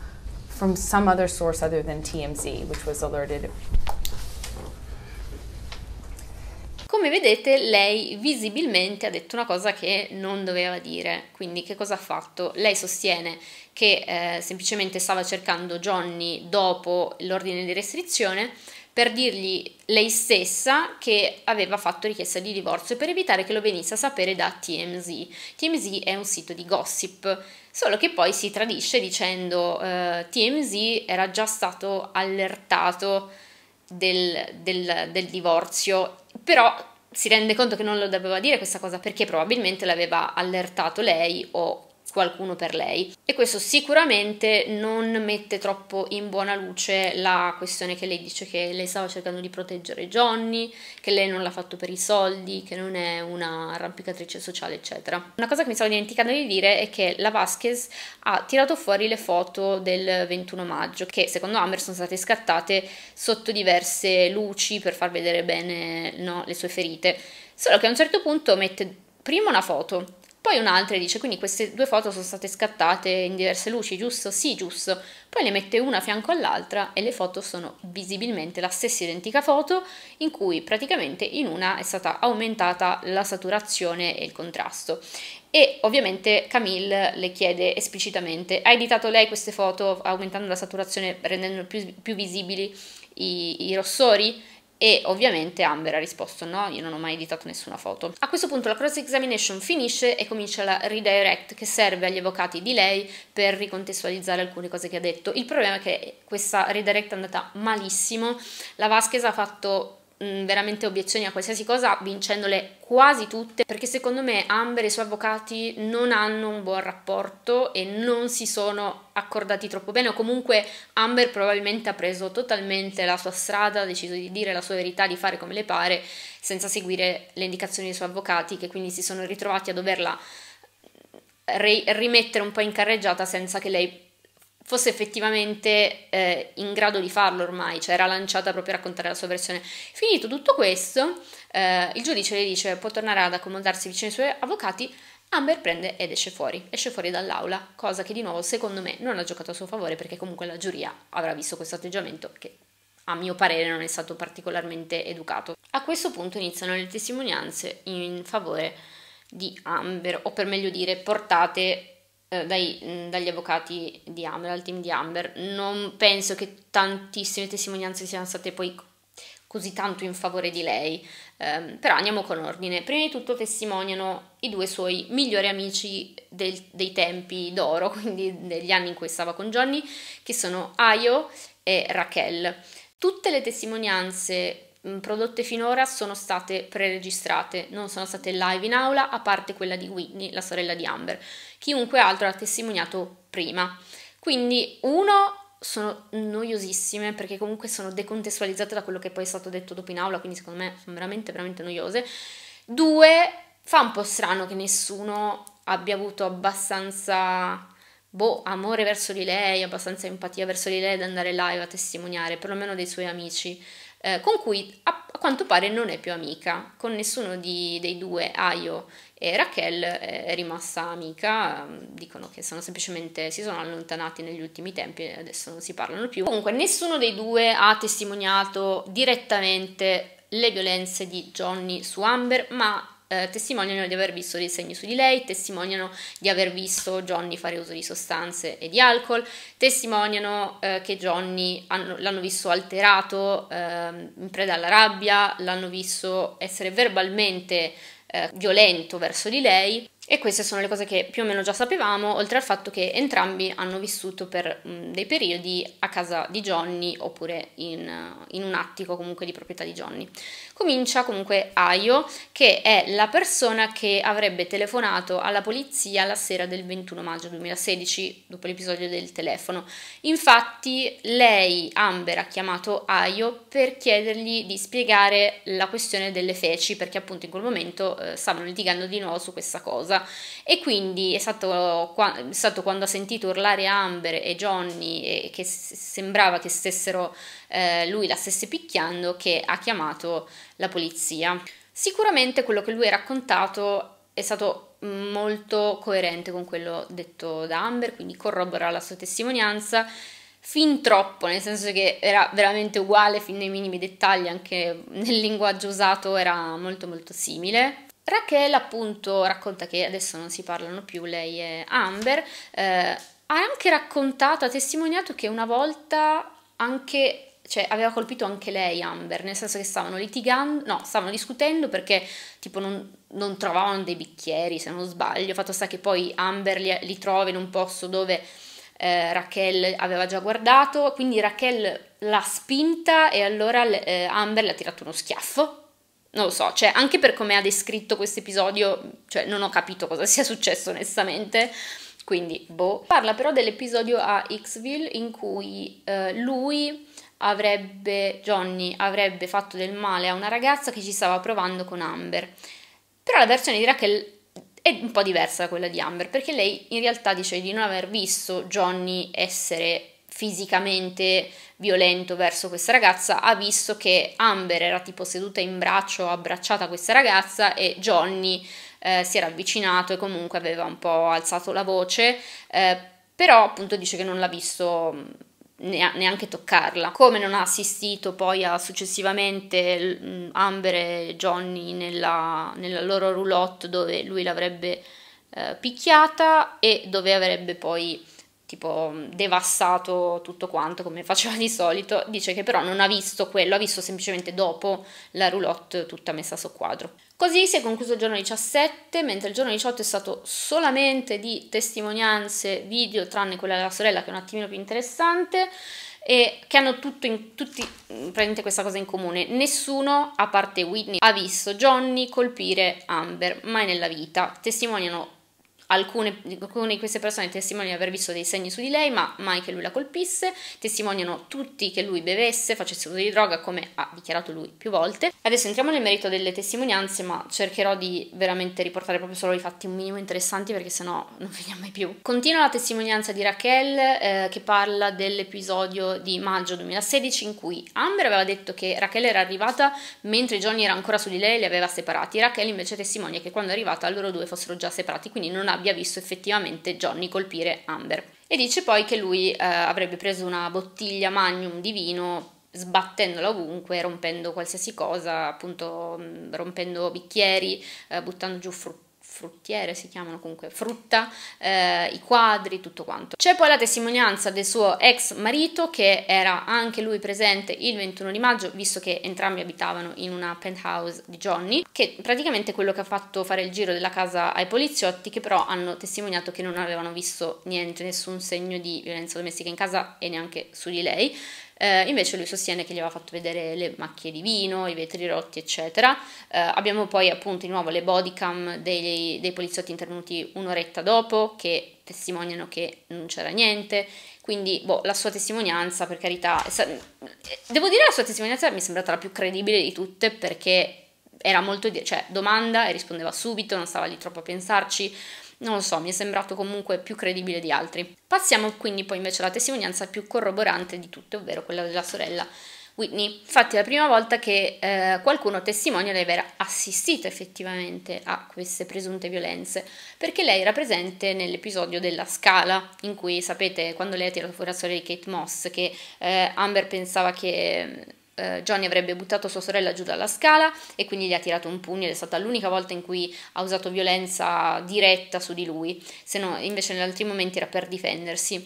from some other source other than TMZ, which was alerted Come vedete, lei visibilmente ha detto una cosa che non doveva dire, quindi che cosa ha fatto? Lei sostiene che eh, semplicemente stava cercando Johnny dopo l'ordine di restrizione per dirgli lei stessa che aveva fatto richiesta di divorzio per evitare che lo venisse a sapere da TMZ. TMZ è un sito di gossip, solo che poi si tradisce dicendo eh, TMZ era già stato allertato del, del, del divorzio, però si rende conto che non lo doveva dire questa cosa perché probabilmente l'aveva allertato lei o qualcuno per lei e questo sicuramente non mette troppo in buona luce la questione che lei dice che lei stava cercando di proteggere Johnny, che lei non l'ha fatto per i soldi, che non è una arrampicatrice sociale eccetera. Una cosa che mi stavo dimenticando di dire è che la Vasquez ha tirato fuori le foto del 21 maggio che secondo Hammer sono state scattate sotto diverse luci per far vedere bene no, le sue ferite, solo che a un certo punto mette prima una foto poi un'altra dice, quindi queste due foto sono state scattate in diverse luci, giusto? Sì, giusto. Poi le mette una a fianco all'altra e le foto sono visibilmente la stessa identica foto in cui praticamente in una è stata aumentata la saturazione e il contrasto. E ovviamente Camille le chiede esplicitamente, ha editato lei queste foto aumentando la saturazione, rendendo più, più visibili i, i rossori? e ovviamente Amber ha risposto no, io non ho mai editato nessuna foto. A questo punto la cross examination finisce e comincia la redirect che serve agli avvocati di lei per ricontestualizzare alcune cose che ha detto. Il problema è che questa redirect è andata malissimo, la Vasquez ha fatto Mm, veramente obiezioni a qualsiasi cosa, vincendole quasi tutte, perché secondo me Amber e i suoi avvocati non hanno un buon rapporto e non si sono accordati troppo bene, o comunque Amber probabilmente ha preso totalmente la sua strada, ha deciso di dire la sua verità, di fare come le pare, senza seguire le indicazioni dei suoi avvocati, che quindi si sono ritrovati a doverla mm, rimettere un po' in carreggiata senza che lei fosse effettivamente eh, in grado di farlo ormai, cioè era lanciata proprio a raccontare la sua versione. Finito tutto questo, eh, il giudice le dice può tornare ad accomodarsi vicino ai suoi avvocati, Amber prende ed esce fuori, esce fuori dall'aula, cosa che di nuovo secondo me non ha giocato a suo favore perché comunque la giuria avrà visto questo atteggiamento che a mio parere non è stato particolarmente educato. A questo punto iniziano le testimonianze in favore di Amber, o per meglio dire portate eh, dai, mm, dagli avvocati di Amber, dal team di Amber, non penso che tantissime testimonianze siano state poi così tanto in favore di lei, eh, però andiamo con ordine. Prima di tutto testimoniano i due suoi migliori amici del, dei tempi d'oro, quindi degli anni in cui stava con Johnny, che sono Ayo e Raquel. Tutte le testimonianze mm, prodotte finora sono state preregistrate, non sono state live in aula, a parte quella di Whitney, la sorella di Amber chiunque altro ha testimoniato prima. Quindi uno sono noiosissime perché comunque sono decontestualizzate da quello che poi è stato detto dopo in aula, quindi secondo me sono veramente veramente noiose. Due, fa un po' strano che nessuno abbia avuto abbastanza boh, amore verso di lei, abbastanza empatia verso di lei da andare live a testimoniare, perlomeno dei suoi amici, eh, con cui a, a, quanto pare non è più amica, con nessuno di, dei due, Ayo e Raquel eh, è rimasta amica, mm, dicono che sono semplicemente si sono allontanati negli ultimi tempi e adesso non si parlano più. Comunque nessuno dei due ha testimoniato direttamente le violenze di Johnny su Amber, ma eh, testimoniano di aver visto dei segni su di lei, testimoniano di aver visto Johnny fare uso di sostanze e di alcol, testimoniano eh, che Johnny l'hanno visto alterato, eh, in preda alla rabbia, l'hanno visto essere verbalmente eh, violento verso di lei e queste sono le cose che più o meno già sapevamo, oltre al fatto che entrambi hanno vissuto per mh, mm, dei periodi a casa di Johnny oppure in, eh, in, un attico comunque di proprietà di Johnny. Comincia comunque Aio, che è la persona che avrebbe telefonato alla polizia la sera del 21 maggio 2016, dopo l'episodio del telefono. Infatti lei, Amber, ha chiamato Aio per chiedergli di spiegare la questione delle feci, perché appunto in quel momento eh, stavano litigando di nuovo su questa cosa e quindi è stato, è stato quando ha sentito urlare Amber e Johnny e che sembrava che stessero, eh, lui la stesse picchiando che ha chiamato la polizia. Sicuramente quello che lui ha raccontato è stato molto coerente con quello detto da Amber, quindi corrobora la sua testimonianza fin troppo, nel senso che era veramente uguale fin nei minimi dettagli, anche nel linguaggio usato era molto molto simile. Raquel appunto racconta che adesso non si parlano più, lei è Amber, eh, ha anche raccontato, ha testimoniato che una volta anche cioè aveva colpito anche lei Amber, nel senso che stavano litigando, no, stavano discutendo perché tipo non, non trovavano dei bicchieri, se non sbaglio, fatto sta che poi Amber li, li trova in un posto dove eh, Raquel aveva già guardato, quindi Raquel l'ha spinta e allora eh, Amber le ha tirato uno schiaffo non lo so, cioè anche per come ha descritto questo episodio, cioè non ho capito cosa sia successo onestamente, quindi boh. Parla però dell'episodio a Xville in cui eh, lui avrebbe, Johnny avrebbe fatto del male a una ragazza che ci stava provando con Amber. Però la versione di Raquel è un po' diversa da quella di Amber, perché lei in realtà dice di non aver visto Johnny essere fisicamente violento verso questa ragazza, ha visto che Amber era tipo seduta in braccio, abbracciata a questa ragazza e Johnny eh, si era avvicinato e comunque aveva un po' alzato la voce, eh, però appunto dice che non l'ha visto mm, neanche toccarla. Come non ha assistito poi a successivamente mm, Amber e Johnny nella, nella loro roulotte dove lui l'avrebbe eh, picchiata e dove avrebbe poi tipo devastato tutto quanto come faceva di solito, dice che però non ha visto quello, ha visto semplicemente dopo la roulotte tutta messa su quadro. Così si è concluso il giorno 17, mentre il giorno 18 è stato solamente di testimonianze, video, tranne quella della sorella che è un attimino più interessante, e che hanno tutto in, tutti mm, praticamente questa cosa in comune. Nessuno, a parte Whitney, ha visto Johnny colpire Amber mai nella vita. Testimoniano alcune, alcune, di queste persone testimoniano di aver visto dei segni su di lei, ma mai che lui la colpisse, testimoniano tutti che lui bevesse, facesse uso di droga, come ha dichiarato lui più volte. Adesso entriamo nel merito delle testimonianze, ma cercherò di veramente riportare proprio solo i fatti un minimo interessanti, perché sennò non finiamo mai più. Continua la testimonianza di Raquel, eh, che parla dell'episodio di maggio 2016 in cui Amber aveva detto che Raquel era arrivata mentre Johnny era ancora su di lei e li aveva separati. Raquel invece testimonia che quando è arrivata loro due fossero già separati, quindi non ha abbia visto effettivamente Johnny colpire Amber. E dice poi che lui eh, avrebbe preso una bottiglia magnum di vino sbattendola ovunque, rompendo qualsiasi cosa, appunto mm, rompendo bicchieri, eh, buttando giù frutta fruttiere si chiamano comunque frutta, eh, i quadri, tutto quanto. C'è poi la testimonianza del suo ex marito che era anche lui presente il 21 di maggio, visto che entrambi abitavano in una penthouse di Johnny, che praticamente è quello che ha fatto fare il giro della casa ai poliziotti che però hanno testimoniato che non avevano visto niente, nessun segno di violenza domestica in casa e neanche su di lei eh, invece lui sostiene che gli aveva fatto vedere le macchie di vino, i vetri rotti, eccetera. Eh, abbiamo poi appunto di nuovo le bodycam dei, dei poliziotti intervenuti un'oretta dopo che testimoniano che non c'era niente. Quindi, boh, la sua testimonianza, per carità, devo dire la sua testimonianza mi è sembrata la più credibile di tutte perché era molto, cioè, domanda e rispondeva subito, non stava lì troppo a pensarci non lo so, mi è sembrato comunque più credibile di altri. Passiamo quindi poi invece alla testimonianza più corroborante di tutte, ovvero quella della sorella. Whitney. Infatti è la prima volta che eh, qualcuno testimonia di aver assistito effettivamente a queste presunte violenze, perché lei era presente nell'episodio della scala, in cui sapete quando lei ha tirato fuori la storia di Kate Moss, che eh, Amber pensava che eh, Johnny avrebbe buttato sua sorella giù dalla scala e quindi gli ha tirato un pugno ed è stata l'unica volta in cui ha usato violenza diretta su di lui, se no invece negli altri momenti era per difendersi.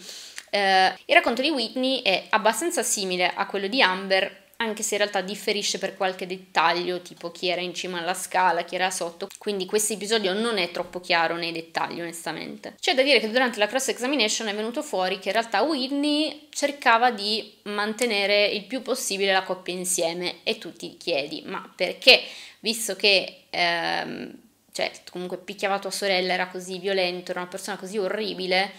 Eh, il racconto di Whitney è abbastanza simile a quello di Amber anche se in realtà differisce per qualche dettaglio, tipo chi era in cima alla scala, chi era sotto, quindi questo episodio non è troppo chiaro nei dettagli onestamente. C'è da dire che durante la cross examination è venuto fuori che in realtà Whitney cercava di mantenere il più possibile la coppia insieme e tu ti chiedi ma perché? Visto che... Ehm, cioè, comunque picchiava tua sorella, era così violento, era una persona così orribile,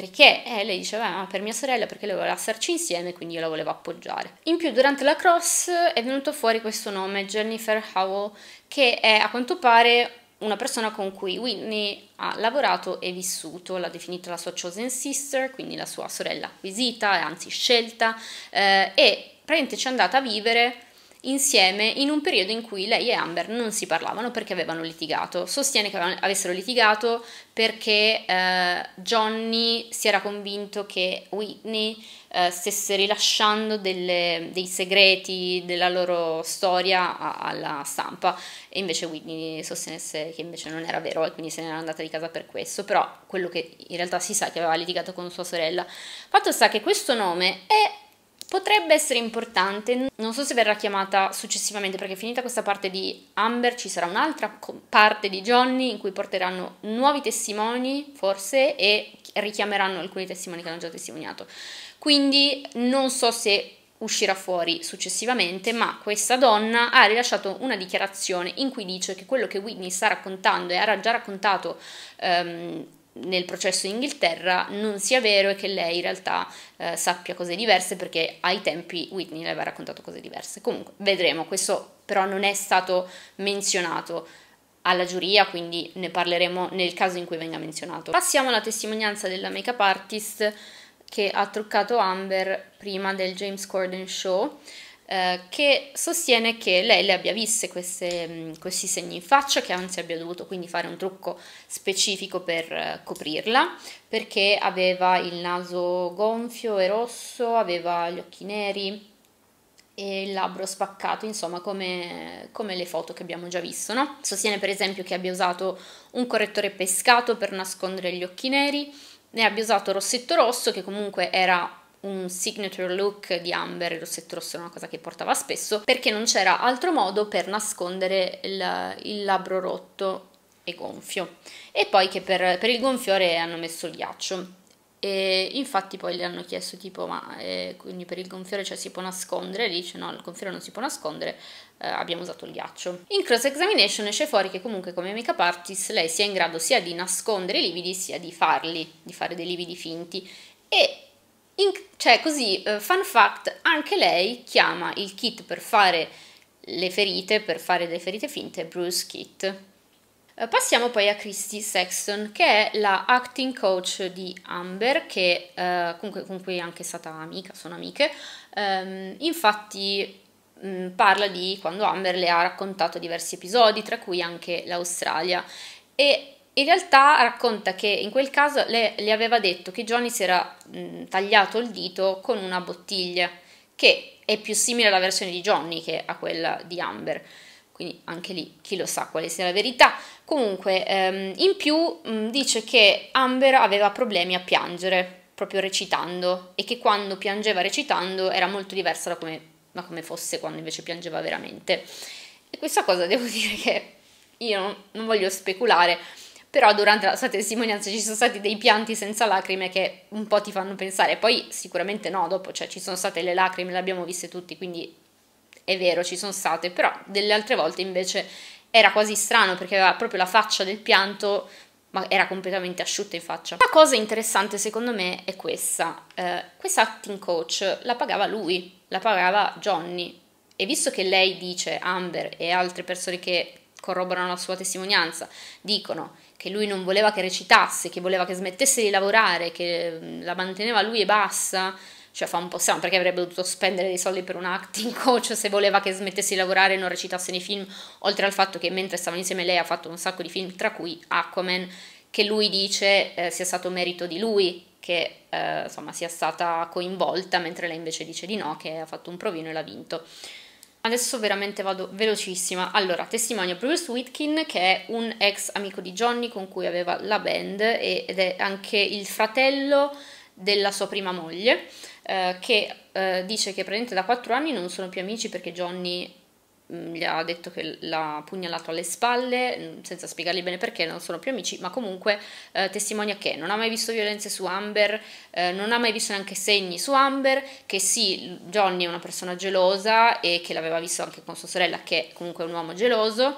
perché eh, lei diceva ma ah, per mia sorella perché lei voleva starci insieme quindi io la volevo appoggiare in più durante la cross è venuto fuori questo nome Jennifer Howell che è a quanto pare una persona con cui Whitney ha lavorato e vissuto, l'ha definita la sua chosen sister, quindi la sua sorella acquisita, anzi scelta, eh, e praticamente ci è andata a vivere insieme in un periodo in cui lei e Amber non si parlavano perché avevano litigato. Sostiene che avessero litigato perché eh, Johnny si era convinto che Whitney eh, stesse rilasciando delle, dei segreti della loro storia a, alla stampa e invece Whitney sostenesse che invece non era vero e quindi se n'era andata di casa per questo, però quello che in realtà si sa è che aveva litigato con sua sorella. Fatto sta che questo nome è Potrebbe essere importante, non so se verrà chiamata successivamente perché finita questa parte di Amber ci sarà un'altra parte di Johnny in cui porteranno nuovi testimoni forse e richiameranno alcuni testimoni che hanno già testimoniato. Quindi non so se uscirà fuori successivamente, ma questa donna ha rilasciato una dichiarazione in cui dice che quello che Whitney sta raccontando e ha già raccontato ehm, nel processo in Inghilterra non sia vero e che lei in realtà eh, sappia cose diverse perché ai tempi Whitney le aveva raccontato cose diverse. Comunque vedremo, questo però non è stato menzionato alla giuria, quindi ne parleremo nel caso in cui venga menzionato. Passiamo alla testimonianza della make-up artist che ha truccato Amber prima del James Corden Show. Eh, che sostiene che lei le abbia viste queste, mm, questi segni in faccia, che anzi abbia dovuto quindi fare un trucco specifico per eh, coprirla, perché aveva il naso gonfio e rosso, aveva gli occhi neri e il labbro spaccato, insomma, come, come, le foto che abbiamo già visto, no? Sostiene per esempio che abbia usato un correttore pescato per nascondere gli occhi neri, ne abbia usato rossetto rosso che comunque era un signature look di Amber e rossetto rosso era una cosa che portava spesso perché non c'era altro modo per nascondere il, il labbro rotto e gonfio e poi che per, per il gonfiore hanno messo il ghiaccio e infatti poi le hanno chiesto tipo ma eh, quindi per il gonfiore cioè si può nascondere? E dice no, il gonfiore non si può nascondere, eh, abbiamo usato il ghiaccio. In cross examination esce fuori che comunque come make up artist lei sia in grado sia di nascondere i lividi sia di farli, di fare dei lividi finti e in, cioè così, uh, fun fact, anche lei chiama il kit per fare le ferite, per fare delle ferite finte, Bruce Kit. Uh, passiamo poi a Christy Sexton, che è la acting coach di Amber, che, uh, comunque, con cui è anche stata amica, sono amiche. Um, infatti mh, mm, parla di quando Amber le ha raccontato diversi episodi, tra cui anche l'Australia. E in realtà racconta che in quel caso le, le aveva detto che Johnny si era mh, tagliato il dito con una bottiglia, che è più simile alla versione di Johnny che a quella di Amber. Quindi anche lì chi lo sa quale sia la verità. Comunque, ehm, in più mh, dice che Amber aveva problemi a piangere, proprio recitando, e che quando piangeva recitando era molto diversa da come, da come fosse quando invece piangeva veramente. E questa cosa devo dire che io non, non voglio speculare però durante la sua testimonianza ci sono stati dei pianti senza lacrime che un po' ti fanno pensare, poi sicuramente no, dopo cioè, ci sono state le lacrime, le abbiamo viste tutti, quindi è vero, ci sono state, però delle altre volte invece era quasi strano perché aveva proprio la faccia del pianto, ma era completamente asciutta in faccia. La cosa interessante secondo me è questa, eh, questa acting coach la pagava lui, la pagava Johnny, e visto che lei dice, Amber e altre persone che corroborano la sua testimonianza, dicono che lui non voleva che recitasse, che voleva che smettesse di lavorare, che mm, la manteneva lui e bassa, cioè fa un po' strano perché avrebbe dovuto spendere dei soldi per un acting coach se voleva che smettesse di lavorare e non recitasse nei film, oltre al fatto che mentre stavano insieme lei ha fatto un sacco di film, tra cui Aquaman, che lui dice eh, sia stato merito di lui, che eh, insomma sia stata coinvolta, mentre lei invece dice di no, che ha fatto un provino e l'ha vinto. Adesso veramente vado velocissima. Allora, testimonio Bruce Whitkin che è un ex amico di Johnny con cui aveva la band ed è anche il fratello della sua prima moglie eh, che eh, dice che praticamente da 4 anni non sono più amici perché Johnny Mm, gli ha detto che l'ha pugnalato alle spalle, mm, senza spiegargli bene perché, non sono più amici, ma comunque eh, testimonia che non ha mai visto violenze su Amber, eh, non ha mai visto neanche segni su Amber, che sì, Johnny è una persona gelosa e che l'aveva visto anche con sua sorella, che è comunque un uomo geloso,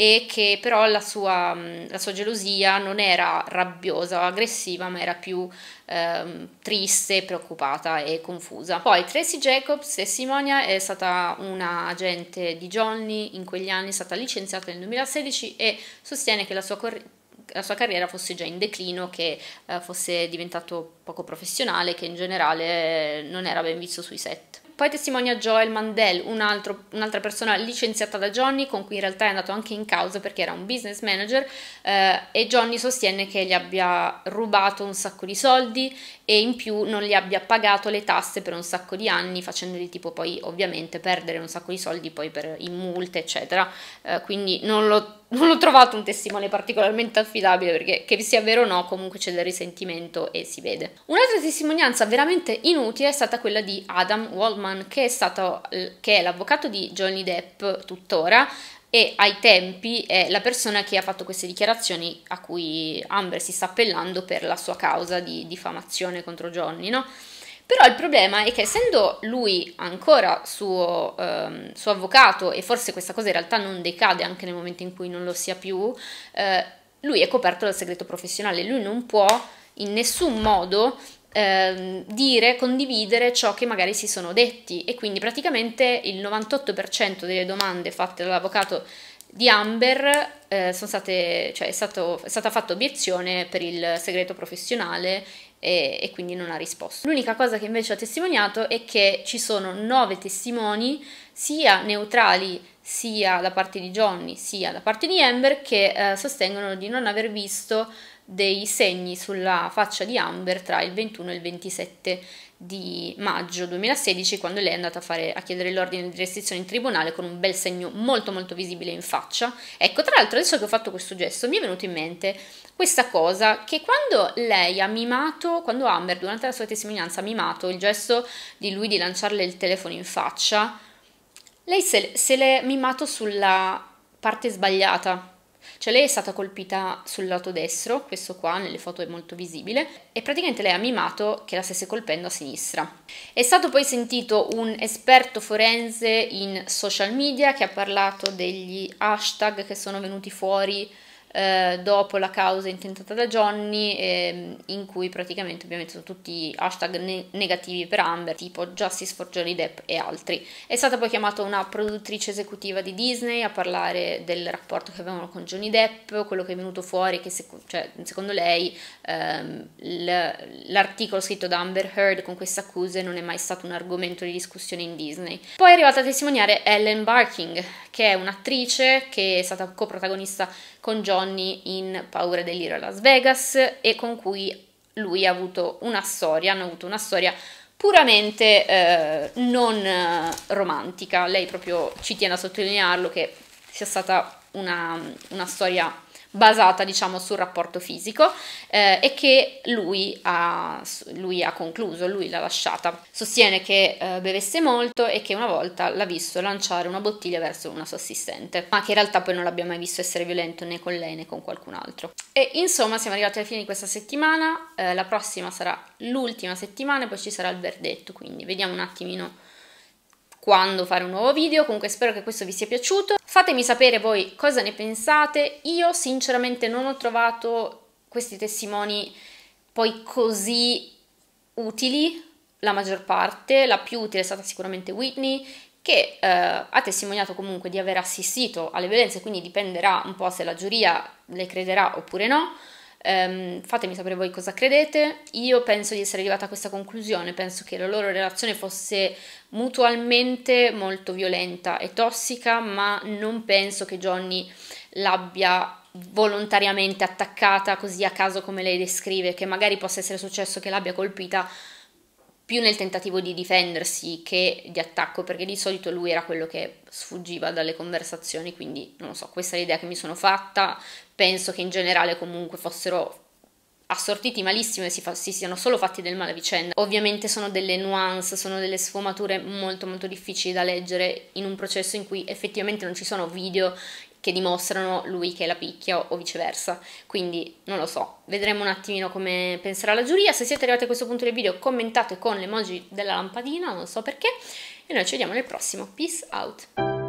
e che però la sua, mm, la sua gelosia non era rabbiosa o aggressiva, ma era più ehm, triste, preoccupata e confusa. Poi Tracy Jacobs, e Simonia è stata una agente di Johnny in quegli anni, è stata licenziata nel 2016 e sostiene che la sua corretta la sua carriera fosse già in declino, che eh, fosse diventato poco professionale, che in generale eh, non era ben visto sui set. Poi testimonia Joel Mandel, un altro, un'altra persona licenziata da Johnny, con cui in realtà è andato anche in causa perché era un business manager eh, e Johnny sostiene che gli abbia rubato un sacco di soldi e in più non gli abbia pagato le tasse per un sacco di anni, facendogli tipo poi ovviamente perdere un sacco di soldi poi per in multe, eccetera. Eh, quindi non lo non ho trovato un testimone particolarmente affidabile perché che sia vero o no comunque c'è del risentimento e si vede. Un'altra testimonianza veramente inutile è stata quella di Adam Waldman che è, stato, eh, che è l'avvocato di Johnny Depp tuttora e ai tempi è la persona che ha fatto queste dichiarazioni a cui Amber si sta appellando per la sua causa di diffamazione contro Johnny, no? Però il problema è che essendo lui ancora suo, ehm, suo avvocato, e forse questa cosa in realtà non decade anche nel momento in cui non lo sia più, eh, lui è coperto dal segreto professionale, lui non può in nessun modo Ehm, dire, condividere ciò che magari si sono detti e quindi praticamente il 98% delle domande fatte dall'avvocato di Amber eh, sono state, cioè è, stato, è stata fatta obiezione per il segreto professionale e, e quindi non ha risposto. L'unica cosa che invece ha testimoniato è che ci sono nove testimoni, sia neutrali sia da parte di Johnny sia da parte di Amber, che eh, sostengono di non aver visto dei segni sulla faccia di Amber tra il 21 e il 27 di maggio 2016 quando lei è andata a, fare, a chiedere l'ordine di restrizione in tribunale con un bel segno molto molto visibile in faccia. Ecco, tra l'altro adesso che ho fatto questo gesto mi è venuto in mente questa cosa che quando lei ha mimato, quando Amber durante la sua testimonianza ha mimato il gesto di lui di lanciarle il telefono in faccia, lei se, se l'è mimato sulla parte sbagliata. Cioè lei è stata colpita sul lato destro, questo qua nelle foto è molto visibile, e praticamente lei ha mimato che la stesse colpendo a sinistra. È stato poi sentito un esperto forense in social media che ha parlato degli hashtag che sono venuti fuori eh, dopo la causa intentata da Johnny, eh, in cui praticamente ovviamente sono tutti hashtag ne- negativi per Amber, tipo Justice for Johnny Depp e altri. È stata poi chiamata una produttrice esecutiva di Disney a parlare del rapporto che avevano con Johnny Depp, quello che è venuto fuori, che sec- cioè, secondo lei ehm, l- l'articolo scritto da Amber Heard con queste accuse non è mai stato un argomento di discussione in Disney. Poi è arrivata a testimoniare Ellen Barking, che è un'attrice che è stata coprotagonista con Johnny in Paura dell'Iro a Las Vegas e con cui lui ha avuto una storia, hanno avuto una storia puramente eh, non eh, romantica. Lei proprio ci tiene a sottolinearlo che sia stata una, una storia basata diciamo sul rapporto fisico eh, e che lui ha, lui ha, concluso, lui l'ha lasciata. Sostiene che eh, bevesse molto e che una volta l'ha visto lanciare una bottiglia verso una sua assistente, ma che in realtà poi non l'abbia mai visto essere violento né con lei né con qualcun altro. E insomma siamo arrivati alla fine di questa settimana, eh, la prossima sarà l'ultima settimana e poi ci sarà il verdetto, quindi vediamo un attimino quando fare un nuovo video. Comunque spero che questo vi sia piaciuto. Fatemi sapere voi cosa ne pensate. Io sinceramente non ho trovato questi testimoni poi così utili, la maggior parte, la più utile è stata sicuramente Whitney che eh, ha testimoniato comunque di aver assistito alle violenze, quindi dipenderà un po' se la giuria le crederà oppure no. Um, fatemi sapere voi cosa credete. Io penso di essere arrivata a questa conclusione, penso che la loro relazione fosse mutualmente molto violenta e tossica, ma non penso che Johnny l'abbia volontariamente attaccata così a caso come lei descrive, che magari possa essere successo che l'abbia colpita, più nel tentativo di difendersi che di attacco, perché di solito lui era quello che sfuggiva dalle conversazioni, quindi non so, questa è l'idea che mi sono fatta, penso che in generale comunque fossero assortiti malissimo e si, fa, si, siano solo fatti del male a vicenda. Ovviamente sono delle nuance, sono delle sfumature molto molto difficili da leggere in un processo in cui effettivamente non ci sono video, che dimostrano lui che la picchia o viceversa. Quindi non lo so, vedremo un attimino come penserà la giuria. Se siete arrivati a questo punto del video commentate con l'emoji della lampadina, non so perché, e noi ci vediamo nel prossimo. Peace out!